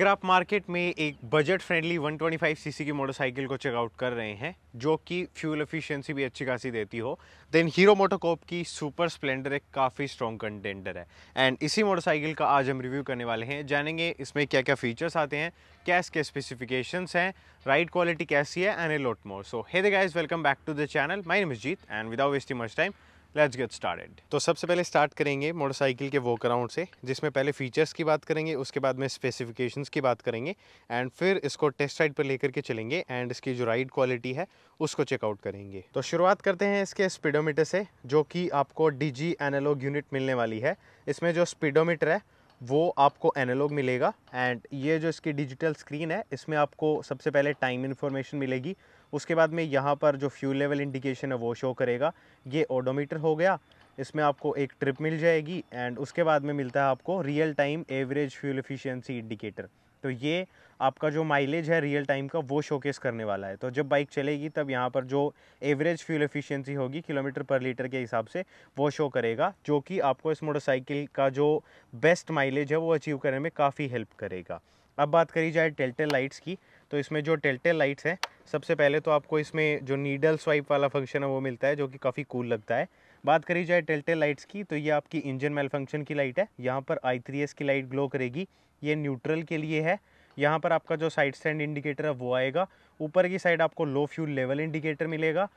अगर आप मार्केट में एक बजट फ्रेंडली 125 सीसी की मोटरसाइकिल को चेकआउट कर रहे हैं जो कि फ्यूल एफिशिएंसी भी अच्छी खासी देती हो देन हीरो मोटोकॉप की सुपर स्प्लेंडर एक काफ़ी स्ट्रॉन्ग कंटेंडर है एंड इसी मोटरसाइकिल का आज हम रिव्यू करने वाले हैं जानेंगे इसमें क्या क्या फीचर्स आते हैं क्या इसके स्पेसिफिकेशन हैं राइड क्वालिटी कैसी है and a lot more so hey guys welcome back to the channel my Namjeet and without wasting much time let's get started तो सबसे पहले स्टार्ट करेंगे मोटरसाइकिल के वॉक अराउंड से जिसमें पहले फीचर्स की बात करेंगे उसके बाद में स्पेसिफिकेशंस की बात करेंगे एंड फिर इसको टेस्ट राइड पर लेकर के चलेंगे एंड इसकी जो राइड क्वालिटी है उसको चेकआउट करेंगे तो शुरुआत करते हैं इसके स्पीडोमीटर से जो कि आपको डी एनालॉग यूनिट मिलने वाली है इसमें जो स्पीडोमीटर है वो आपको एनालॉग मिलेगा एंड ये जो इसकी डिजिटल स्क्रीन है इसमें आपको सबसे पहले टाइम इन्फॉर्मेशन मिलेगी उसके बाद में यहाँ पर जो फ्यूल लेवल इंडिकेशन है वो शो करेगा ये ओडोमीटर हो गया इसमें आपको एक ट्रिप मिल जाएगी एंड उसके बाद में मिलता है आपको real time average fuel efficiency indicator तो ये आपका जो माइलेज है रियल टाइम का वो शोकेस करने वाला है तो जब बाइक चलेगी तब यहाँ पर जो एवरेज फ्यूल एफिशिएंसी होगी किलोमीटर पर लीटर के हिसाब से वो शो करेगा जो कि आपको इस मोटरसाइकिल का जो बेस्ट माइलेज है वो अचीव करने में काफ़ी हेल्प करेगा अब बात करी जाए टेल्टे लाइट्स की तो इसमें जो टेल्टे लाइट्स हैं सबसे पहले तो आपको इसमें जो नीडल स्वाइप वाला फंक्शन है वो मिलता है जो कि काफ़ी कूल लगता है बात करी जाए टेल्टे लाइट्स की तो ये आपकी इंजन मेल फंक्शन की लाइट है यहाँ पर आई की लाइट ग्लो करेगी ये न्यूट्रल के लिए है यहाँ पर आपका जो साइड स्टैंड इंडिकेटर है वो आएगा ऊपर की साइड आपको लो फ्यूल लेवल इंडिकेटर मिलेगा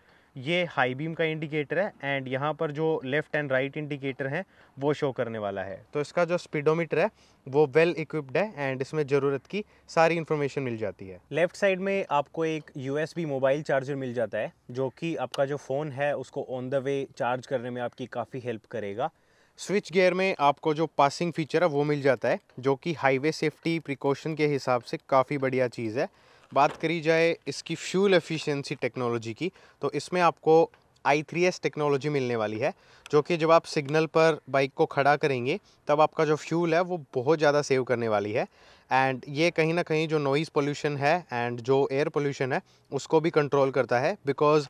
ये हाई बीम का इंडिकेटर है एंड यहाँ पर जो लेफ्ट एंड राइट इंडिकेटर हैं वो शो करने वाला है तो इसका जो स्पीडोमीटर है वो वेल इक्विप्ड है एंड इसमें ज़रूरत की सारी इन्फॉर्मेशन मिल जाती है लेफ्ट साइड में आपको एक यू मोबाइल चार्जर मिल जाता है जो कि आपका जो फ़ोन है उसको ऑन द वे चार्ज करने में आपकी काफ़ी हेल्प करेगा स्विच गियर में आपको जो पासिंग फीचर है वो मिल जाता है जो कि हाईवे सेफ्टी प्रिकॉशन के हिसाब से काफ़ी बढ़िया चीज़ है बात करी जाए इसकी फ्यूल एफिशिएंसी टेक्नोलॉजी की तो इसमें आपको आई थ्री एस टेक्नोलॉजी मिलने वाली है जो कि जब आप सिग्नल पर बाइक को खड़ा करेंगे तब आपका जो फ्यूल है वो बहुत ज़्यादा सेव करने वाली है एंड ये कहीं ना कहीं जो नॉइज़ पोल्यूशन है एंड जो एयर पोल्यूशन है उसको भी कंट्रोल करता है बिकॉज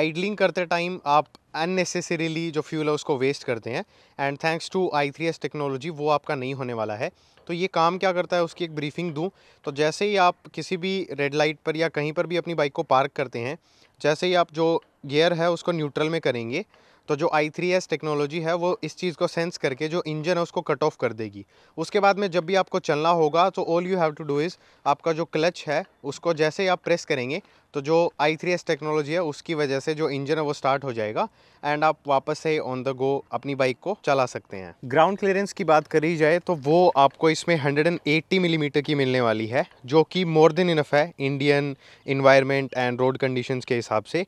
आइडलिंग करते टाइम आप अननेसेसरीली जो फ्यूल है उसको वेस्ट करते हैं and thanks to I three S technology वो आपका नहीं होने वाला है तो ये काम क्या करता है उसकी एक ब्रीफिंग दूँ तो जैसे ही आप किसी भी रेड लाइट पर या कहीं पर भी अपनी बाइक को पार्क करते हैं जैसे ही आप जो गियर है उसको न्यूट्रल में करेंगे तो जो आई थ्री एस टेक्नोलॉजी है वो इस चीज़ को सेंस करके जो इंजन है उसको कट ऑफ कर देगी उसके बाद में जब भी आपको चलना होगा तो all you have to do is आपका जो क्लच है उसको जैसे ही आप प्रेस करेंगे तो जो आई थ्री एस टेक्नोलॉजी है उसकी वजह से जो इंजन है वो स्टार्ट हो जाएगा एंड आप वापस से ऑन द गो अपनी बाइक को चला सकते हैं ग्राउंड क्लियरेंस की बात करी जाए तो वो आपको इसमें 180 मिलीमीटर mm की मिलने वाली है जो कि मोर देन इनफ है Indian environment and road condition के हिसाब से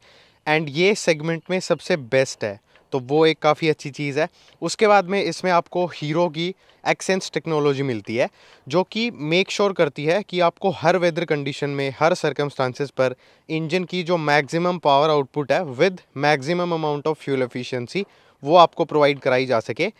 एंड ये सेगमेंट में सबसे बेस्ट है तो वो एक काफ़ी अच्छी चीज़ है उसके बाद में इसमें आपको हीरो की एक्सेंस टेक्नोलॉजी मिलती है जो कि मेक श्योर करती है कि आपको हर वेदर कंडीशन में हर सर्कमस्टांसिस पर इंजन की जो मैक्सिमम पावर आउटपुट है with maximum amount of fuel efficiency वो आपको प्रोवाइड कराई जा सके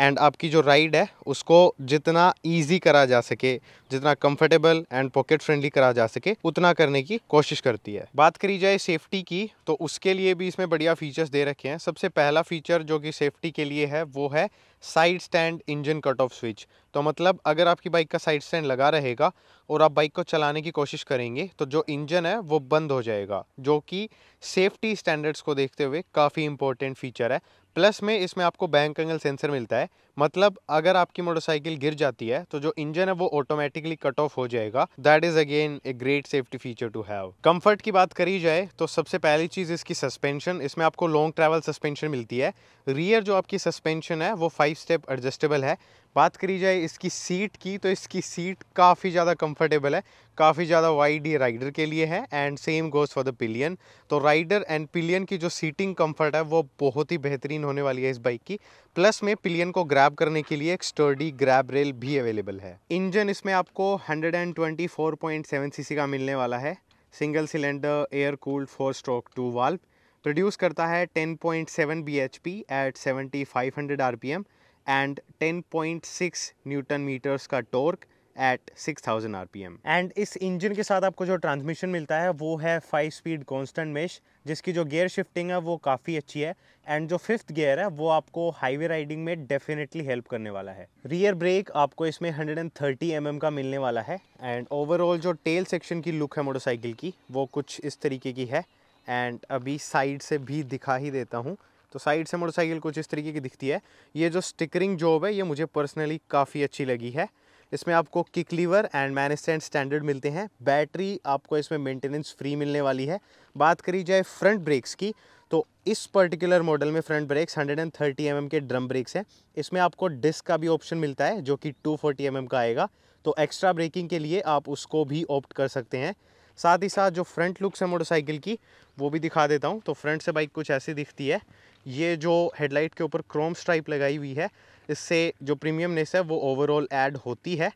एंड आपकी जो राइड है उसको जितना ईजी करा जा सके जितना कंफर्टेबल एंड पॉकेट फ्रेंडली करा जा सके उतना करने की कोशिश करती है बात करी जाए सेफ्टी की तो उसके लिए भी इसमें बढ़िया फीचर्स दे रखे हैं सबसे पहला फीचर जो कि सेफ्टी के लिए है वो है side stand engine cut off switch तो मतलब अगर आपकी बाइक का साइड स्टैंड लगा रहेगा और आप बाइक को चलाने की कोशिश करेंगे तो जो इंजन है वो बंद हो जाएगा जो कि सेफ्टी स्टैंडर्ड्स को देखते हुए काफ़ी इंपॉर्टेंट फीचर है प्लस में इसमें आपको बैंक एंगल सेंसर मिलता है मतलब अगर आपकी मोटरसाइकिल गिर जाती है तो जो इंजन है वो ऑटोमेटिकली कट ऑफ हो जाएगा that is again a great safety feature to have comfort की बात करी जाए तो सबसे पहली चीज इसकी सस्पेंशन इसमें आपको लॉन्ग ट्रैवल सस्पेंशन मिलती है रियर जो आपकी सस्पेंशन है वो फाइव स्टेप एडजस्टेबल है बात करी जाए इसकी सीट की तो इसकी सीट काफ़ी ज़्यादा कंफर्टेबल है काफ़ी ज़्यादा वाइड ये राइडर के लिए है and same goes for the pillion तो राइडर एंड पिलियन की जो सीटिंग कंफर्ट है वो बहुत ही बेहतरीन होने वाली है इस बाइक की प्लस में पिलियन को ग्रैप ग्रैब करने के लिए एक स्टर्डी ग्रैब रेल भी अवेलेबल है इंजन इसमें आपको 124.7 सीसी का मिलने वाला है single cylinder air cooled four stroke two valve produce करता है 10.7 bhp at 7500 rpm and 10.6 newton metres का टॉर्क एट 6000 rpm एंड इस इंजन के साथ आपको जो ट्रांसमिशन मिलता है वो है फाइव स्पीड कॉन्स्टेंट मेश जिसकी जो गेयर शिफ्टिंग है वो काफ़ी अच्छी है एंड जो फिफ्थ गेयर है वो आपको हाईवे राइडिंग में डेफिनेटली हेल्प करने वाला है रियर ब्रेक आपको इसमें 130 mm का मिलने वाला है एंड ओवरऑल जो टेल सेक्शन की लुक है मोटरसाइकिल की वो कुछ इस तरीके की है एंड अभी साइड से भी दिखा ही देता हूँ तो साइड से मोटरसाइकिल कुछ इस तरीके की दिखती है ये जो स्टिकरिंग जॉब है ये मुझे पर्सनली काफ़ी अच्छी लगी है इसमें आपको kick lever and stand standard मिलते हैं बैटरी आपको इसमें मेंटेनेंस फ्री मिलने वाली है बात करी जाए फ्रंट ब्रेक्स की तो इस पर्टिकुलर मॉडल में फ्रंट ब्रेक्स 130 एम mm के ड्रम ब्रेक्स हैं इसमें आपको डिस्क का भी ऑप्शन मिलता है जो कि 240 फोर्टी mm का आएगा तो एक्स्ट्रा ब्रेकिंग के लिए आप उसको भी ऑप्ट कर सकते हैं साथ ही साथ जो फ्रंट लुक्स है मोटरसाइकिल की वो भी दिखा देता हूँ तो फ्रंट से बाइक कुछ ऐसी दिखती है ये जो हेडलाइट के ऊपर क्रोम स्ट्राइप लगाई हुई है इससे जो प्रीमियमनेस है वो ओवरऑल ऐड होती है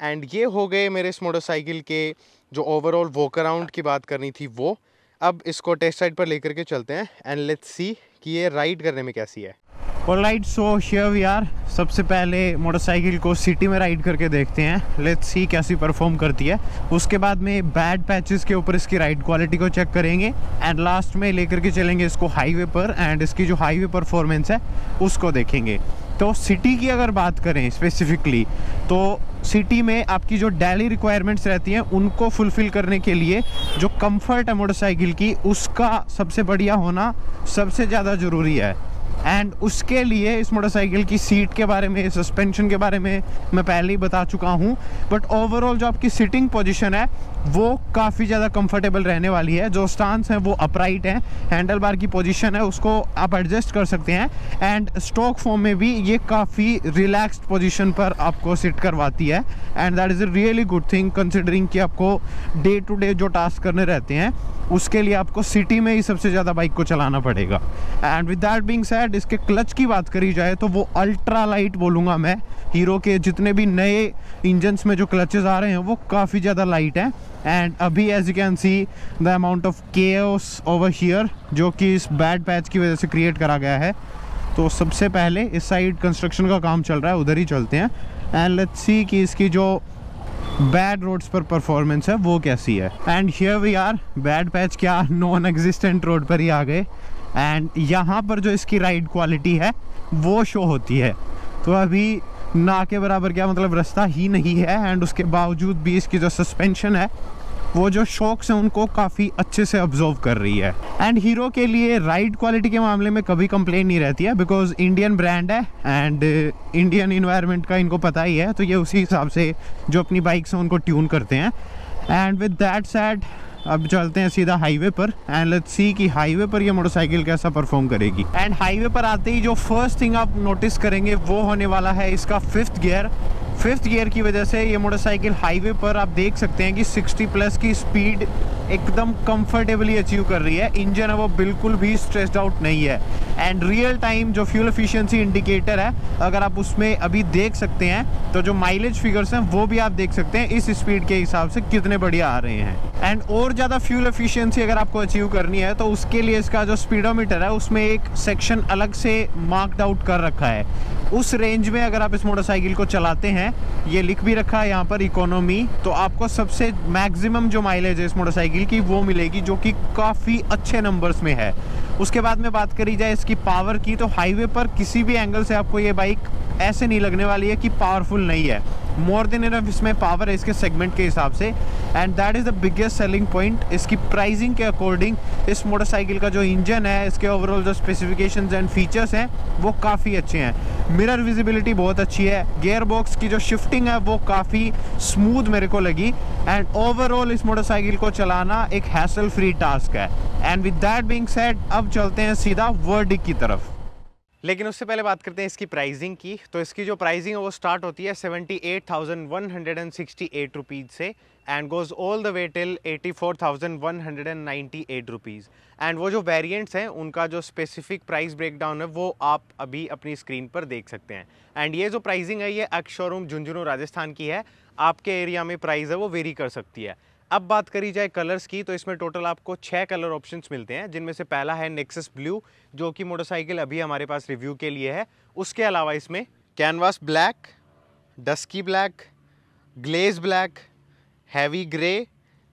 एंड ये हो गए मेरे इस मोटरसाइकिल के जो ओवरऑल वॉक अराउंड की बात करनी थी वो अब इसको टेस्ट साइड पर लेकर के चलते हैं एंड लेट्स सी कि ये राइड करने में कैसी है और light so share we are सबसे पहले मोटरसाइकिल को सिटी में राइड करके देखते हैं लेट्स सी कैसी परफॉर्म करती है उसके बाद में बैड पैचेस के ऊपर इसकी राइड क्वालिटी को चेक करेंगे एंड लास्ट में लेकर के चलेंगे इसको हाईवे पर एंड इसकी जो हाईवे परफॉर्मेंस है उसको देखेंगे तो सिटी की अगर बात करें स्पेसिफिकली तो सिटी में आपकी जो डेली रिक्वायरमेंट्स रहती हैं उनको फुलफ़िल करने के लिए जो कंफर्ट है मोटरसाइकिल की उसका सबसे बढ़िया होना सबसे ज़्यादा ज़रूरी है एंड उसके लिए इस मोटरसाइकिल की सीट के बारे में सस्पेंशन के बारे में मैं पहले ही बता चुका हूँ बट ओवरऑल जो आपकी सिटिंग पोजिशन है वो काफ़ी ज़्यादा कंफर्टेबल रहने वाली है जो स्टांस हैं वो अपराइट हैं हैंडल बार की पोजीशन है उसको आप एडजस्ट कर सकते हैं एंड स्टॉक फॉर्म में भी ये काफ़ी रिलैक्स्ड पोजीशन पर आपको सिट करवाती है and that is a really good thing considering कि आपको डे टू डे जो टास्क करने रहते हैं उसके लिए आपको सिटी में ही सबसे ज़्यादा बाइक को चलाना पड़ेगा and with that being said बाद इसके क्लच की बात करी जाए तो वो अल्ट्रा लाइट बोलूँगा मैं हीरो के जितने भी नए इंजन्स में जो क्लचेस आ रहे हैं वो काफ़ी ज़्यादा लाइट हैं एंड अभी as you can see the amount of के ओवर हीयर जो कि इस बैड पैच की वजह से क्रिएट करा गया है तो सबसे पहले इस साइड कंस्ट्रक्शन का काम चल रहा है उधर ही चलते हैं एंड लेट्स सी कि इसकी जो बैड रोड्स पर परफॉर्मेंस है वो कैसी है and here we are bad patch क्या नॉन एग्जिस्टेंट रोड पर ही आ गए एंड यहाँ पर जो इसकी राइड क्वालिटी है वो शो होती है तो अभी ना के बराबर क्या मतलब रास्ता ही नहीं है एंड उसके बावजूद भी इसकी जो सस्पेंशन है वो जो शौक से उनको काफ़ी अच्छे से ऑब्जर्व कर रही है एंड हीरो के लिए राइड क्वालिटी के मामले में कभी कंप्लेन नहीं रहती है बिकॉज इंडियन ब्रांड है एंड इंडियन इन्वायरमेंट का इनको पता ही है तो ये उसी हिसाब से जो अपनी बाइक से उनको ट्यून करते हैं एंड विद दैट सेट अब चलते हैं सीधा हाईवे पर एंड लेट्स सी कि हाईवे पर ये मोटरसाइकिल कैसा परफॉर्म करेगी एंड हाईवे पर आते ही जो फर्स्ट थिंग आप नोटिस करेंगे वो होने वाला है इसका फिफ्थ गियर फिफ्थ गियर की वजह से ये मोटरसाइकिल हाईवे पर आप देख सकते हैं कि 60 प्लस की स्पीड एकदम कंफर्टेबली अचीव कर रही है इंजन है वो बिल्कुल भी स्ट्रेस्ड आउट नहीं है एंड रियल टाइम जो फ्यूल एफिशिएंसी इंडिकेटर है अगर आप उसमें अभी देख सकते हैं तो जो माइलेज फिगर्स हैं वो भी आप देख सकते हैं इस स्पीड के हिसाब से कितने बढ़िया आ रहे हैं एंड और ज़्यादा फ्यूल एफिशियंसी अगर आपको अचीव करनी है तो उसके लिए इसका जो स्पीडोमीटर है उसमें एक सेक्शन अलग से मार्कड आउट कर रखा है उस रेंज में अगर आप इस मोटरसाइकिल को चलाते हैं ये लिख भी रखा है यहाँ पर इकोनॉमी तो आपको सबसे मैक्सिमम जो माइलेज है इस मोटरसाइकिल की वो मिलेगी जो कि काफ़ी अच्छे नंबर्स में है उसके बाद में बात करी जाए इसकी पावर की तो हाईवे पर किसी भी एंगल से आपको ये बाइक ऐसे नहीं लगने वाली है कि पावरफुल नहीं है मोर देन इनफ इसमें पावर है इसके सेगमेंट के हिसाब से and that is the biggest selling point इसकी प्राइसिंग के अकॉर्डिंग इस मोटरसाइकिल का जो इंजन है इसके ओवरऑल जो स्पेसिफिकेशंस एंड फीचर्स हैं वो काफ़ी अच्छे हैं मिरर विजिबिलिटी बहुत अच्छी है गेयर बॉक्स की जो शिफ्टिंग है वो काफ़ी स्मूथ मेरे को लगी एंड ओवरऑल इस मोटरसाइकिल को चलाना एक हैसल फ्री टास्क है and with that being set अब चलते हैं सीधा वर्डिक की तरफ लेकिन उससे पहले बात करते हैं इसकी प्राइसिंग की तो इसकी जो प्राइसिंग है वो स्टार्ट होती है seventy eight thousand one hundred and sixty eight rupees से and goes all the way till eighty four thousand one hundred and ninety eight rupees and वो जो वेरिएंट्स हैं उनका जो स्पेसिफिक प्राइस ब्रेकडाउन है वो आप अभी अपनी स्क्रीन पर देख सकते हैं एंड ये जो प्राइसिंग है ये एक्स शोरूम झुंझुनू राजस्थान की है आपके एरिया में प्राइज है वो वेरी कर सकती है अब बात करी जाए कलर्स की तो इसमें टोटल आपको छः कलर ऑप्शंस मिलते हैं जिनमें से पहला है नेक्सस ब्लू जो कि मोटरसाइकिल अभी हमारे पास रिव्यू के लिए है उसके अलावा इसमें canvas black dusky black glaze black heavy grey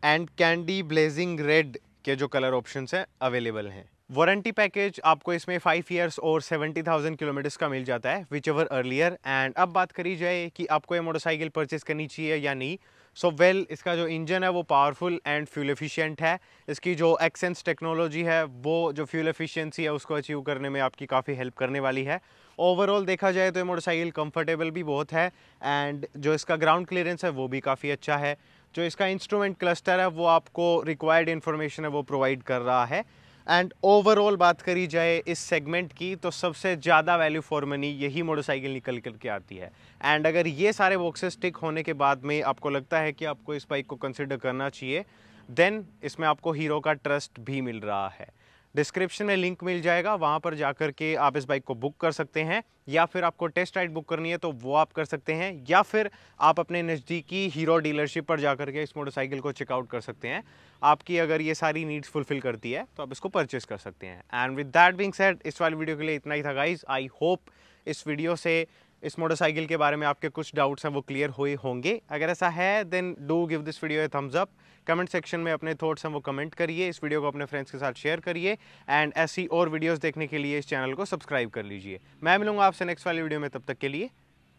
and candy blazing red के जो कलर ऑप्शन हैं अवेलेबल हैं वारंटी पैकेज आपको इसमें फाइव ईयर्स और सेवेंटी थाउजेंड किलोमीटर्स का मिल जाता है विच एवर अर्लियर एंड अब बात करी जाए कि आपको ये मोटरसाइकिल परचेज करनी चाहिए या नहीं सो so, वेल well, इसका जो इंजन है वो पावरफुल एंड फ्यूल एफिशिएंट है इसकी जो एक्सेंस टेक्नोलॉजी है वो जो फ्यूल एफिशिएंसी है उसको अचीव करने में आपकी काफ़ी हेल्प करने वाली है ओवरऑल देखा जाए तो ये मोटरसाइकिल कंफर्टेबल भी बहुत है एंड जो इसका ग्राउंड क्लियरेंस है वो भी काफ़ी अच्छा है जो इसका इंस्ट्रूमेंट क्लस्टर है वो आपको रिक्वायर्ड इन्फॉर्मेशन है वो प्रोवाइड कर रहा है एंड ओवरऑल बात करी जाए इस सेगमेंट की तो सबसे ज़्यादा वैल्यू फॉर मनी यही मोटरसाइकिल निकल कर के आती है एंड अगर ये सारे बॉक्सेस टिक होने के बाद में आपको लगता है कि आपको इस बाइक को कंसिडर करना चाहिए देन इसमें आपको हीरो का ट्रस्ट भी मिल रहा है डिस्क्रिप्शन में लिंक मिल जाएगा वहाँ पर जाकर के आप इस बाइक को बुक कर सकते हैं या फिर आपको टेस्ट राइड बुक करनी है तो वो आप कर सकते हैं या फिर आप अपने नज़दीकी हीरो डीलरशिप पर जाकर के इस मोटरसाइकिल को चेकआउट कर सकते हैं आपकी अगर ये सारी नीड्स फुलफिल करती है तो आप इसको परचेस कर सकते हैं and with that being set इस वाली वीडियो के लिए इतना ही था गाइज आई होप इस वीडियो से इस मोटरसाइकिल के बारे में आपके कुछ डाउट्स हैं वो क्लियर हुए होंगे अगर ऐसा है then do give this video a thumbs up comment section में अपने थॉट्स हैं वो कमेंट करिए इस वीडियो को अपने फ्रेंड्स के साथ शेयर करिए एंड ऐसी और वीडियोस देखने के लिए इस चैनल को सब्सक्राइब कर लीजिए मैं मिलूंगा आपसे नेक्स्ट वाली वीडियो में तब तक के लिए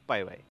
बाय बाय